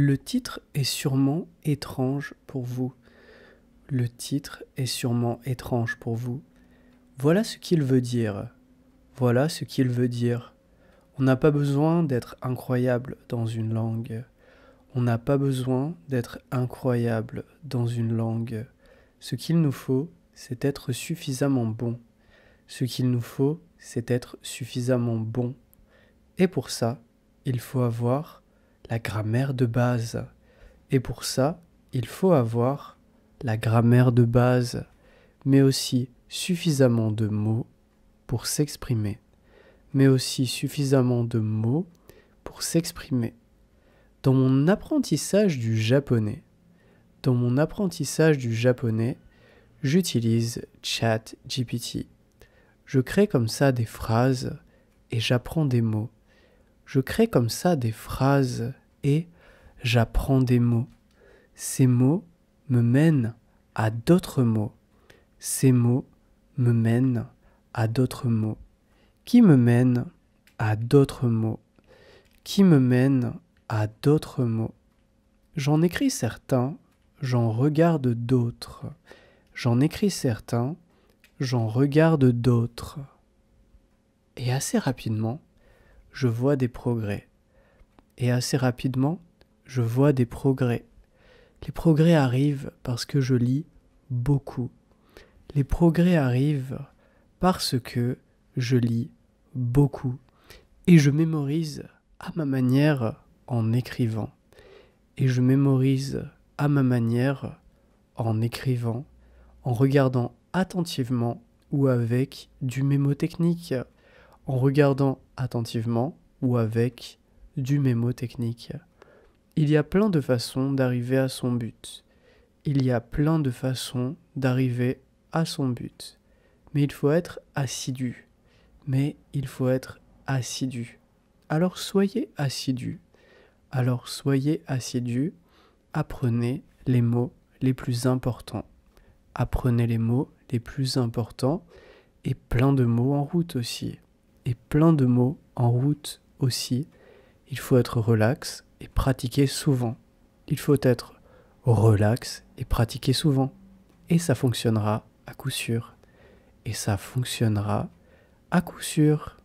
Le titre est sûrement étrange pour vous. Le titre est sûrement étrange pour vous. Voilà ce qu'il veut dire. Voilà ce qu'il veut dire. On n'a pas besoin d'être incroyable dans une langue. On n'a pas besoin d'être incroyable dans une langue. Ce qu'il nous faut, c'est être suffisamment bon. Ce qu'il nous faut, c'est être suffisamment bon. Et pour ça, il faut avoir la grammaire de base. Et pour ça, il faut avoir la grammaire de base, mais aussi suffisamment de mots pour s'exprimer, mais aussi suffisamment de mots pour s'exprimer. Dans mon apprentissage du japonais, dans mon apprentissage du japonais, j'utilise ChatGPT. Je crée comme ça des phrases et j'apprends des mots je crée comme ça des phrases et j'apprends des mots. Ces mots me mènent à d'autres mots. Ces mots me mènent à d'autres mots. Qui me mènent à d'autres mots. Qui me mènent à d'autres mots. J'en écris certains, j'en regarde d'autres. J'en écris certains, j'en regarde d'autres. Et assez rapidement, je vois des progrès. Et assez rapidement, je vois des progrès. Les progrès arrivent parce que je lis beaucoup. Les progrès arrivent parce que je lis beaucoup. Et je mémorise à ma manière en écrivant. Et je mémorise à ma manière en écrivant, en regardant attentivement ou avec du mémotechnique en regardant attentivement ou avec du technique. Il y a plein de façons d'arriver à son but. Il y a plein de façons d'arriver à son but. Mais il faut être assidu. Mais il faut être assidu. Alors soyez assidu. Alors soyez assidu. Apprenez les mots les plus importants. Apprenez les mots les plus importants et plein de mots en route aussi et plein de mots en route aussi. Il faut être relax et pratiquer souvent. Il faut être relax et pratiquer souvent. Et ça fonctionnera à coup sûr. Et ça fonctionnera à coup sûr.